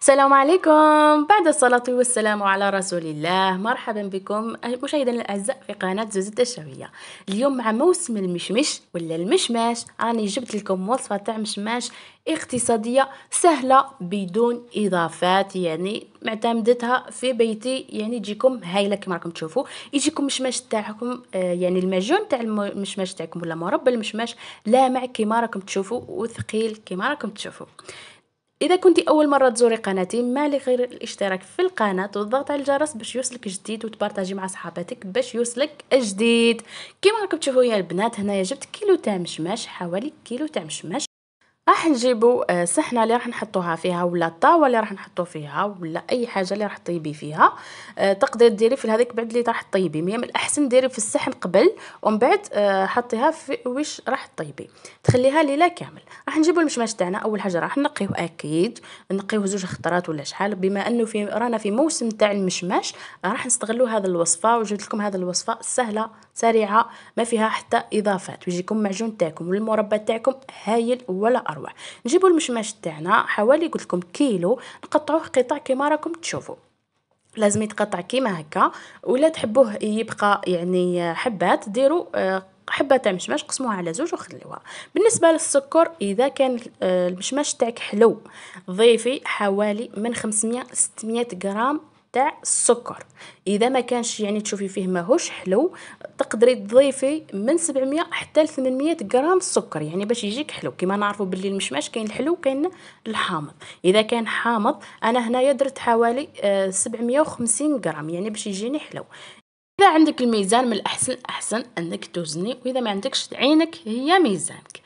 السلام عليكم بعد الصلاة والسلام على رسول الله مرحبا بكم مشاهدينا الأعزاء في قناة زوزة الدشاوية اليوم مع موسم المشمش ولا المشماش راني جبت لكم وصفة تاع مشماش اقتصادية سهلة بدون إضافات يعني معتمدتها في بيتي يعني تجيكم هايلة كما راكم تشوفوا يجيكم مشماش تاعكم آه، يعني المجون تاع المشماش تاعكم ولا مربى المشماش لامع كما راكم تشوفوا وثقيل كما راكم تشوفوا إذا كنت أول مرة تزوري قناتي ما لي غير الاشتراك في القناة والضغط على الجرس باش يوصلك جديد وتبارطاجي مع صحاباتك باش يوصلك جديد كيما راكم تشوفوا يا البنات هنايا جبت كيلو تاع مشماش حوالي كيلو تاع مشماش راح نجيبوا آه، صحنه اللي راح نحطوها فيها ولا الطاوله اللي راح نحطو فيها ولا اي حاجه اللي راح طيبي فيها آه، تقدر ديري في هذيك بعد اللي راح طيبي من الاحسن ديري في الصحن قبل ومن بعد آه، حطيها في وش راح طيبي تخليها ليله كامل راح نجيبو المشماش تاعنا اول حاجه راح نقيه اكيد نقيه زوج خطرات ولا شحال بما انه في رانا في موسم تاع المشماش راح نستغلو هذا الوصفه وجبت لكم هذا الوصفه سهله سريعه ما فيها حتى اضافات ويجيكم معجون تاعكم والمربى تاعكم هايل ولا اروع نجيبو المشماش تاعنا حوالي قلت لكم كيلو نقطعوه قطع كيما راكم تشوفوا لازم يتقطع كيما هكا ولا تحبوه يبقى يعني حبات ديروا آه، حبه تاع المشماش قسموها على زوج وخليوها بالنسبه للسكر اذا كان المشماش تاعك حلو ضيفي حوالي من 500 600 غرام تاع السكر اذا ما كانش يعني تشوفي فيه ماهوش حلو تقدري تضيفي من 700 حتى ل 800 غرام سكر يعني باش يجيك حلو كما نعرفوا باللي المشماش كاين الحلو كاين الحامض اذا كان حامض انا هنايا درت حوالي 750 آه، غرام يعني باش يجيني حلو إذا عندك الميزان من الأحسن أحسن أنك توزني وإذا ما عندكش عينك هي ميزانك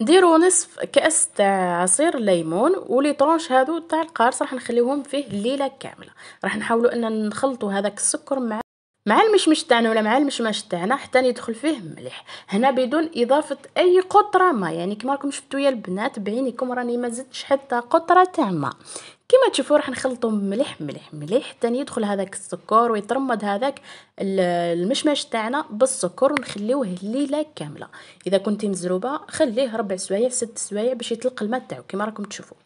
ديروا نصف كأس تاع عصير ليمون ولي طرونش هادو تاع القارص راح نخليوهم فيه ليلة كامله راح نحاولوا ان نخلطو هذاك السكر مع مع المشمش تاعنا ولا مع المشمش تاعنا حتى يدخل فيه مليح هنا بدون اضافه اي قطره ما يعني كما راكم شفتوا يا البنات بعينكم راني ما زدتش حتى قطره تاع ما كما تشوفوا راح نخلطو مليح مليح مليح حتى يدخل هذاك السكر ويترمد هذاك المشماش تاعنا بالسكر ونخليوه ليله كامله اذا كنتي مزروبه خليه ربع سوايع ست سوايع باش يطلق الماء تاعو كما راكم تشوفوا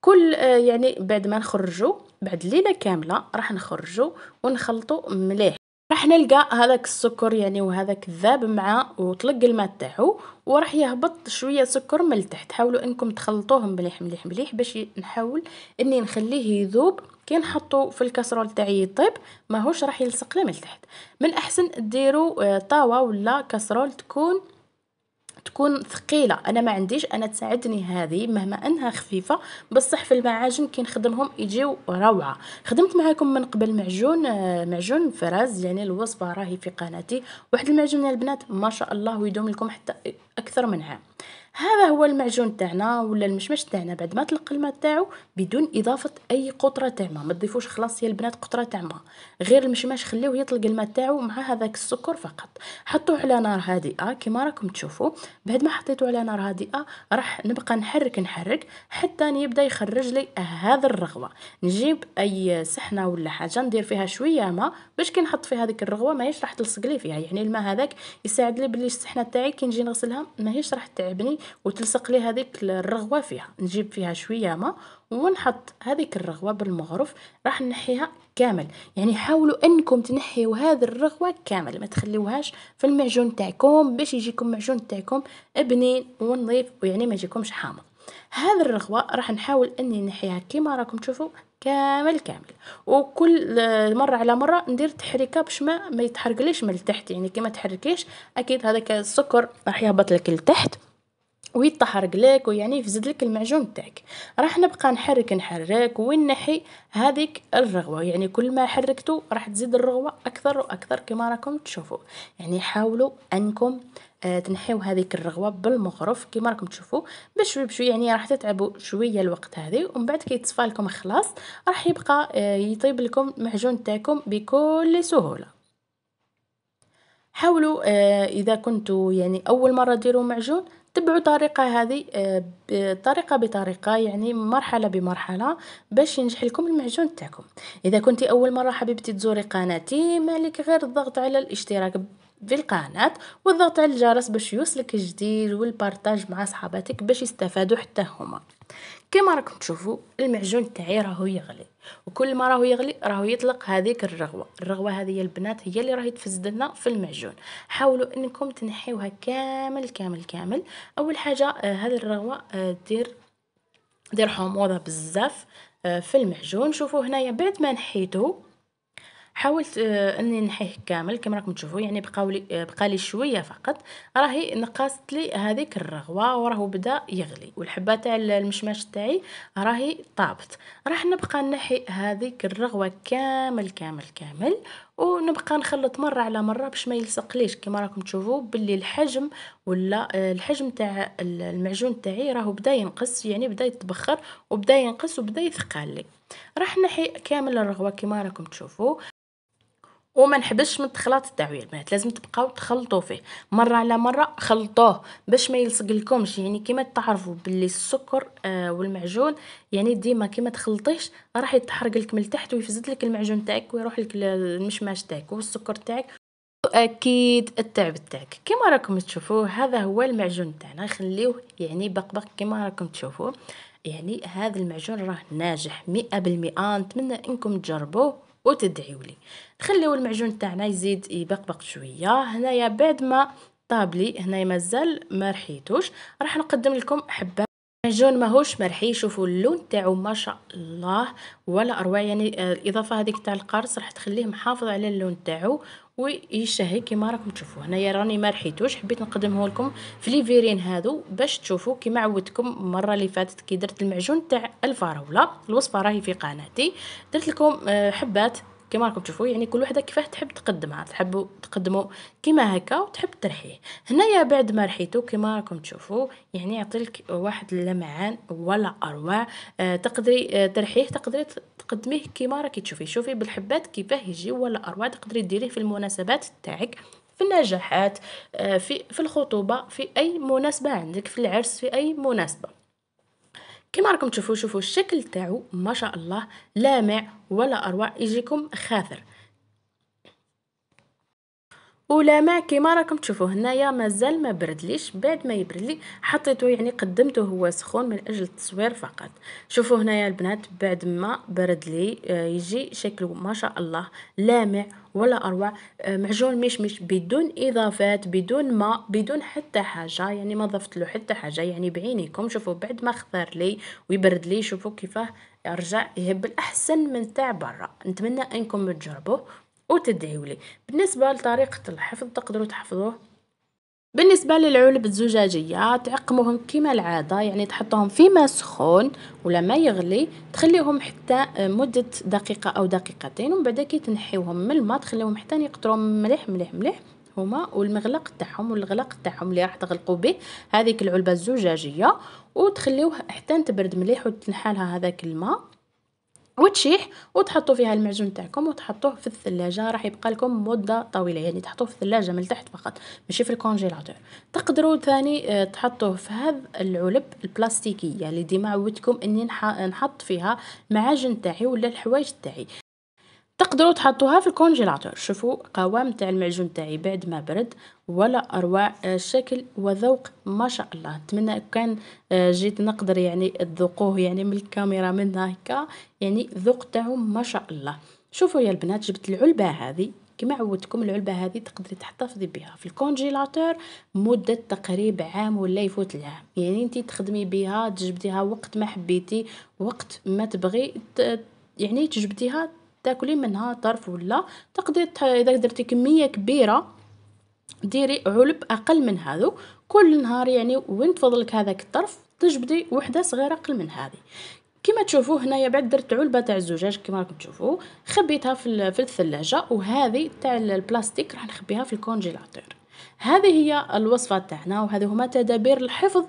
كل آه، يعني بعد ما نخرجو بعد ليله كامله راح نخرجو ونخلطو مليح راح نلقى هذاك السكر يعني وهذاك الذاب مع وطلق الماء تاعو وراح يهبط شويه سكر من التحت حاولوا انكم تخلطوهم مليح مليح مليح باش نحاول اني نخليه يذوب كي نحطو في الكاسرول تاعي يطيب ماهوش راح يلصق لي من التحت من الاحسن ديروا آه، طاوه ولا كاسرول تكون تكون ثقيله انا ما عنديش انا تساعدني هذه مهما انها خفيفه بصح في المعاجن كي نخدمهم يجيو روعه خدمت معاكم من قبل معجون آه، معجون فراز يعني الوصفه راهي في قناتي واحد المعجون البنات ما شاء الله ويدوم لكم حتى اكثر من عام هذا هو المعجون تاعنا ولا المشمش تاعنا بعد ما تلقى الماء تاعو بدون اضافه اي قطره تاع ما تضيفوش خلاص يا البنات قطره تاع ما غير المشمش خليوه يطلق الماء تاعو مع هذاك السكر فقط حطوه على نار هادئه كما راكم تشوفوا بعد ما حطيته على نار هادئه راح نبقى نحرك نحرك حتى يبدا يخرج لي هذا الرغوه نجيب اي سحنه ولا حاجه ندير فيها شويه ماء باش كي نحط في هذيك الرغوه ماهيش راح تلصق لي فيها يعني الماء هذاك يساعد لي بلي السحنه تاعي كي نجي نغسلها ماهيش راح تعبني وتلصق لي هذيك الرغوه فيها نجيب فيها شويه ماء ونحط هذيك الرغوه بالمغرف راح نحيها كامل يعني حاولوا انكم تنحيوا هذه الرغوه كامل ما تخليوهاش في المعجون تاعكم باش يجيكم معجون تاعكم بنين ونظيف ويعني ما يجيكمش حامض هذه الرغوه راح نحاول اني نحيها كيما راكم تشوفوا كامل كامل وكل مره على مره ندير تحريكه باش ما ما يتحرقليش من التحت يعني كي ما تحركيش اكيد هذاك السكر راح يهبط لك لتحت لك ويعني يفزدلك المعجون تاعك راح نبقى نحرك نحرك ونحي هذيك الرغوه يعني كل ما حركتو راح تزيد الرغوه اكثر واكثر كما راكم تشوفوا يعني حاولوا انكم آه، تنحيو هذيك الرغوه بالمغرف كما راكم تشوفوا بشوي بشوي يعني راح تتعبوا شويه الوقت هذه ومن بعد كي تصفى لكم خلاص راح يبقى آه، يطيب لكم المعجون تاعكم بكل سهوله حاولوا آه، اذا كنتوا يعني اول مره ديروا معجون تبعوا الطريقه هذه آه، بطريقه بطريقه يعني مرحله بمرحله باش ينجح لكم المعجون تاعكم اذا كنت اول مره حبيبتي تزوري قناتي مالك غير الضغط على الاشتراك في القناة والضغط على الجرس باش يوصلك الجديد والبارتاج مع صحاباتك باش يستفادوا حتى هما كما راكم تشوفوا المعجون تاعي راهو يغلي وكل ما راهو يغلي راهو يطلق هذيك الرغوه الرغوه هذه البنات هي اللي راهي تفسد لنا في المعجون حاولوا انكم تنحيوها كامل كامل كامل اول حاجه آه هذه الرغوه آه دير دير حموضه بزاف آه في المعجون شوفوا هنايا بعد ما نحيته حاولت آه، اني نحيه كامل كما راكم تشوفوا يعني بقاولي لي آه، بقالي شويه فقط راهي نقصت لي هذيك الرغوه وراهو بدا يغلي والحبه تاع المشماش تاعي راهي طابت راح نبقى نحي هذيك الرغوه كامل كامل كامل ونبقى نخلط مره على مره باش ما يلصقليش كما راكم تشوفوا باللي الحجم ولا آه، الحجم تاع المعجون تاعي راهو بدا ينقص يعني بدا يتبخر وبدا ينقص وبدا يثقل لي راح نحي كامل الرغوه كما راكم تشوفوا وما نحبش من التخلاط تاعو البنات لازم تبقاو تخلطوا فيه مره على مره خلطوه باش ما يلصق لكمش يعني كيما تعرفوا باللي السكر آه والمعجون يعني ديما كيما تخلطيش راح يتحرق لك من تحت ويفسد لك المعجون تاعك ويروح لك المشماش تاعك والسكر تاعك اكيد التعب تاعك كما راكم تشوفوا هذا هو المعجون تاعنا خليوه يعني بقبق كما راكم تشوفوا يعني هذا المعجون راه ناجح مئة بالمئة نتمنى انكم تجربوه وتدعيوا لي نخليو المعجون تاعنا يزيد يبقبق شويه هنايا بعد ما طابلي هنايا مازال ما رحيتوش راح نقدم لكم حبه جون ماهوش مرحي شوفوا اللون تاعو ما شاء الله ولا اروع يعني الاضافه آه، هذيك تاع القرص راح تخليه محافظ على اللون تاعو ويشهي كيما راكم تشوفوا هنايا راني ما رحيتوش حبيت نقدمه لكم في لي فيرين باش تشوفوا كيما عودتكم المره اللي فاتت كي درت المعجون تاع الفراوله الوصفه راهي في قناتي درت لكم آه، حبات كما راكم تشوفوا يعني كل وحده كيفاه تحب تقدمها تحبوا تقدموا كيما هكا وتحب ترحيه هنايا بعد ما رحيتو كما راكم تشوفوا يعني يعطيلك واحد اللمعان ولا اروع آه تقدري آه ترحيه تقدري تقدميه كيما راكي تشوفي شوفي بالحبات كيفاه يجي ولا اروع تقدري ديريه في المناسبات تاعك في النجاحات آه، في في الخطوبه في اي مناسبه عندك في العرس في اي مناسبه كما راكم تشوفوا شوفوا الشكل تاعو ما شاء الله لامع ولا اروع يجيكم خاثر ولمع كيما راكم تشوفوا هنايا مازال ما بردليش بعد ما يبردلي حطيته يعني قدمته هو سخون من اجل التصوير فقط شوفوا هنايا البنات بعد ما بردلي آه، يجي شكله ما شاء الله لامع ولا اروع آه، معجون مشمش بدون اضافات بدون ماء بدون حتى حاجه يعني ما ضفت له حتى حاجه يعني بعينيكم شوفوا بعد ما خثر لي ويبرد لي شوفوا كيفاه رجع يهبل احسن من تاع برا نتمنى انكم تجربوه وتدعيو لي بالنسبه لطريقه الحفظ تقدروا تحفظوه بالنسبة للعلب الزجاجية تعقموهم كما العادة يعني تحطوهم في ماء سخون ولا ما يغلي تخليهم حتى مدة دقيقة أو دقيقتين ومن بعد كي تنحيوهم من الماء تخليهم حتى يقطروا مليح مليح مليح هما والمغلق تاعهم والغلق تاعهم اللي راح تغلقوا به هذيك العلبة الزجاجية وتخليوه حتى تبرد مليح وتنحالها هذاك الماء وتشيح وتحطوا فيها المعجون تاعكم وتحطوه في الثلاجه راح يبقى لكم مده طويله يعني تحطوه في الثلاجه من التحت فقط ماشي في الكونجيلاتور تقدروا ثاني آه، تحطوه في هذا العلب البلاستيكيه اللي ديما عودتكم اني نحط فيها المعاجن تاعي ولا الحوايج تاعي تقدروا تحطوها في الكونجيلاتور شوفوا قوام تاع المعجون تاعي بعد ما برد ولا اروع آه، شكل وذوق ما شاء الله نتمنى كان آه، جيت نقدر يعني تذوقوه يعني من الكاميرا من هكا يعني ذوق تاعو ما شاء الله شوفوا يا البنات جبت العلبه هذه كما عودتكم العلبه هذه تقدري تحتفظي بها في الكونجيلاتور مده تقريبا عام ولا يفوت العام يعني انت تخدمي بها تجبديها وقت ما حبيتي وقت ما تبغي يعني تجبديها تاكلي منها طرف ولا تقدري اذا درتي كميه كبيره ديري علب اقل من هذو كل نهار يعني وين تفضلك هذاك الطرف تجبدي وحده صغيره اقل من هذه كما تشوفوا هنايا بعد درت علبه تاع الزجاج كما راكم تشوفوا خبيتها في في الثلاجه وهذه تاع البلاستيك راح نخبيها في الكونجيلاتور هذه هي الوصفه تاعنا وهذه هما تدابير الحفظ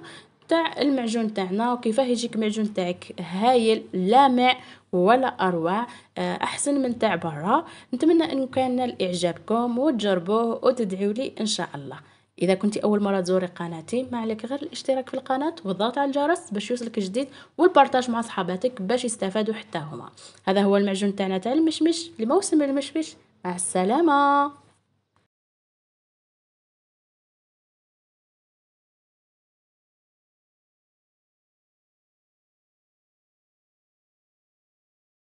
تاع المعجون تاعنا وكيفاه يجيك المعجون تاعك هايل لامع ولا اروع آه، احسن من تاع برا نتمنى ان كان نال اعجابكم وتجربوه وتدعوا لي ان شاء الله اذا كنت اول مره تزوري قناتي ما عليك غير الاشتراك في القناه والضغط على الجرس باش يوصلك جديد والبارطاج مع صحاباتك باش يستفادوا حتى هما هذا هو المعجون تاعنا تاع المشمش لموسم المشمش مع السلامه